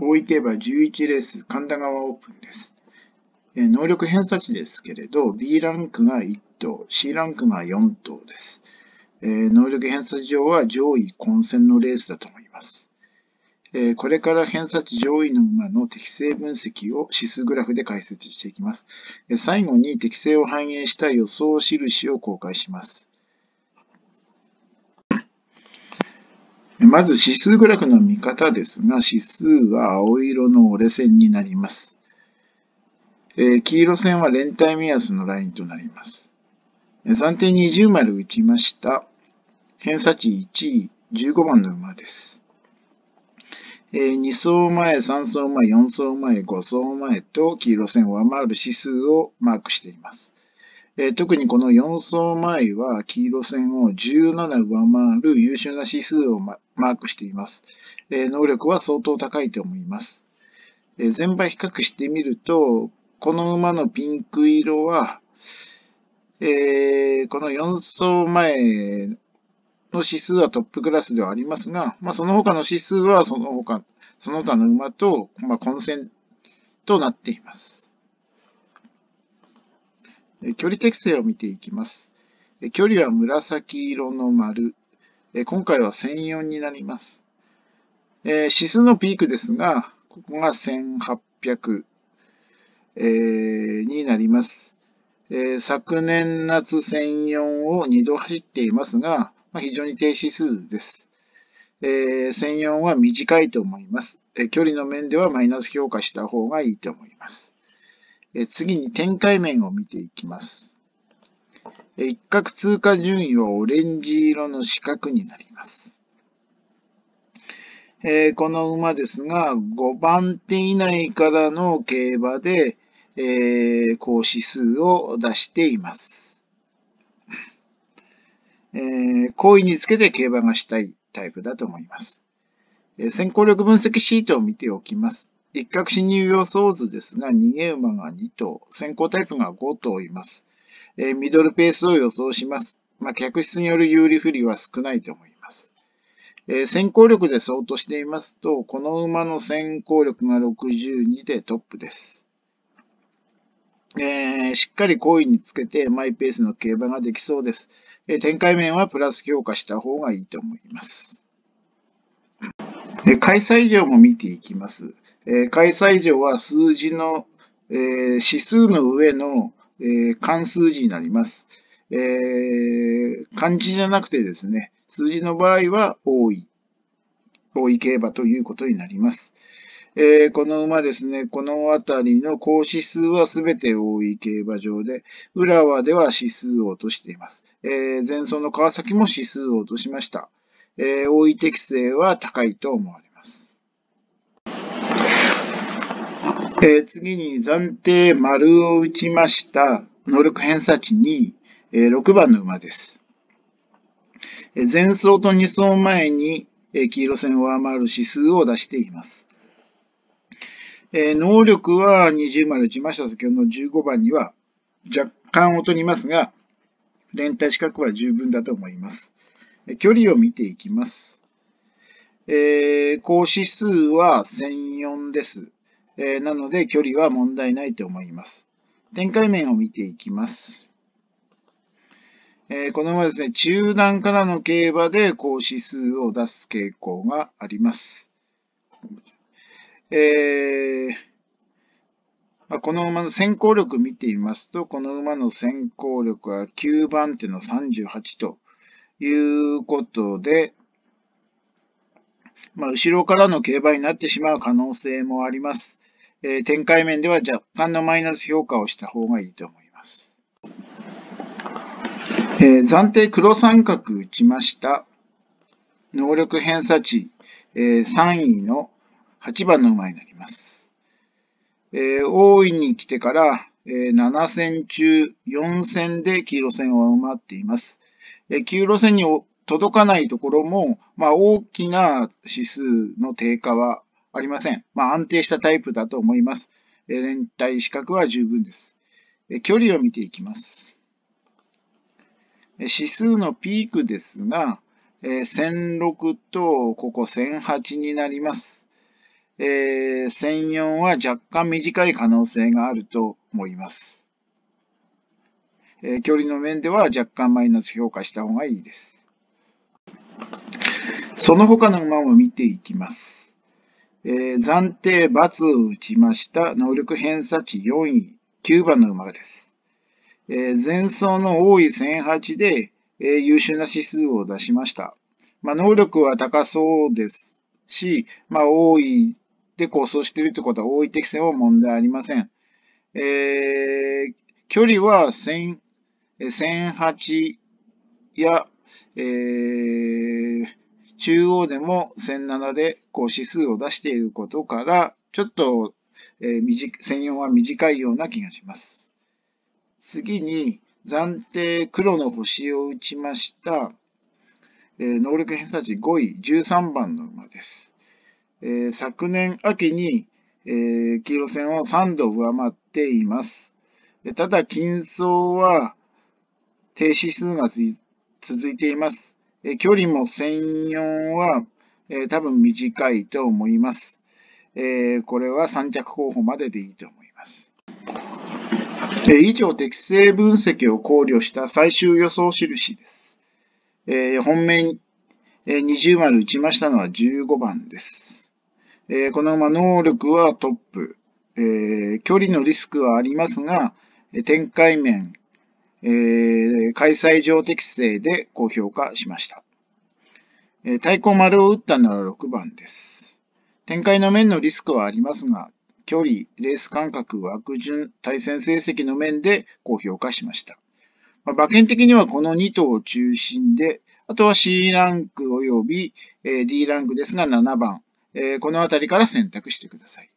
大池競馬11レース神田川オープンです。能力偏差値ですけれど、B ランクが1頭、C ランクが4頭です。能力偏差値上は上位混戦のレースだと思います。これから偏差値上位の馬の適正分析を指数グラフで解説していきます。最後に適正を反映した予想印を公開します。まず指数グラフの見方ですが、指数は青色の折れ線になります。え黄色線は連帯目安のラインとなります。算定20丸打ちました。偏差値1位、15番の馬です。え2層前、3層前、4層前、5層前と黄色線を上回る指数をマークしています。えー、特にこの4層前は黄色線を17上回る優秀な指数をマークしています、えー、能力は相当高いと思います。えー、全場比較してみると、この馬のピンク色は、えー、この4層前の指数はトップクラスではありますが、まあ、その他の指数はその他、その他の馬と、まあ、混戦となっています。距離適正を見ていきます。距離は紫色の丸。今回は1004になります。指数のピークですが、ここが1800になります。昨年夏1004を2度走っていますが、非常に低指数です。1004は短いと思います。距離の面ではマイナス評価した方がいいと思います。次に展開面を見ていきます。一角通過順位はオレンジ色の四角になります。この馬ですが、5番手以内からの競馬で、高指数を出しています。行為好意につけて競馬がしたいタイプだと思います。先行力分析シートを見ておきます。一角侵入予想図ですが、逃げ馬が2頭、先行タイプが5頭います。えー、ミドルペースを予想します。まあ、客室による有利不利は少ないと思います。えー、先行力で相当していますと、この馬の先行力が62でトップです。えー、しっかり好為につけてマイペースの競馬ができそうです。えー、展開面はプラス強化した方がいいと思います。えー、開催量も見ていきます。開催場は数字の、指数の上の、関数字になります。漢字じゃなくてですね、数字の場合は多い、多い競馬ということになります。えー、この馬ですね、この辺りの高指数はすべて多い競馬場で、浦和では指数を落としています。えー、前走の川崎も指数を落としました。えー、適性は高いと思われます。えー、次に暫定丸を打ちました能力偏差値に、えー、6番の馬です。えー、前走と2走前に、えー、黄色線を上回る指数を出しています。えー、能力は20丸打ちました先ほどの15番には若干劣りますが、連帯資格は十分だと思います。えー、距離を見ていきます。えー、高指数は1004です。えー、なので距離は問題ないと思います。展開面を見ていきます。えー、このままですね、中段からの競馬で高指数を出す傾向があります。えー、まあ、この馬の先行力見てみますと、この馬の先行力は9番手の38ということで、まあ、後ろからの競馬になってしまう可能性もあります。えー、展開面では若干のマイナス評価をした方がいいと思います。えー、暫定黒三角打ちました。能力偏差値、えー、3位の8番の馬になります。えー、大いに来てから、えー、7戦中4戦で黄色線を上回っています。えー、黄色線に届かないところも、まあ、大きな指数の低下はありません。まあ、安定したタイプだと思います。連帯資格は十分です。距離を見ていきます。指数のピークですが、1006とここ1008になります。1004は若干短い可能性があると思います。距離の面では若干マイナス評価した方がいいです。その他の馬も見ていきます。えー、暫定×を打ちました。能力偏差値4位、9番の馬です。えー、前走の多い1008で、えー、優秀な指数を出しました。まあ、能力は高そうですし、まあ、多いで構想しているということは、多い適性は問題ありません。えー、距離は1 0 0 1008や、えー、中央でも1007でこう指数を出していることから、ちょっと、えー、1004は短いような気がします。次に、暫定黒の星を打ちました、えー、能力偏差値5位、13番の馬です。えー、昨年秋に、えー、黄色線を3度上回っています。ただ、金層は低指数が続いています。え距離も1用4は、え多分短いと思います。えこれは3着候補まででいいと思います。え以上、適正分析を考慮した最終予想印です。え本命、え20丸打ちましたのは15番です。えこの馬能力はトップ、え距離のリスクはありますが、展開面、えー、え開催上適正で高評価しました。え対抗丸を打ったのは6番です。展開の面のリスクはありますが、距離、レース間隔、枠順、対戦成績の面で高評価しました。まあ、馬券的にはこの2頭を中心で、あとは C ランク及び D ランクですが7番、この辺りから選択してください。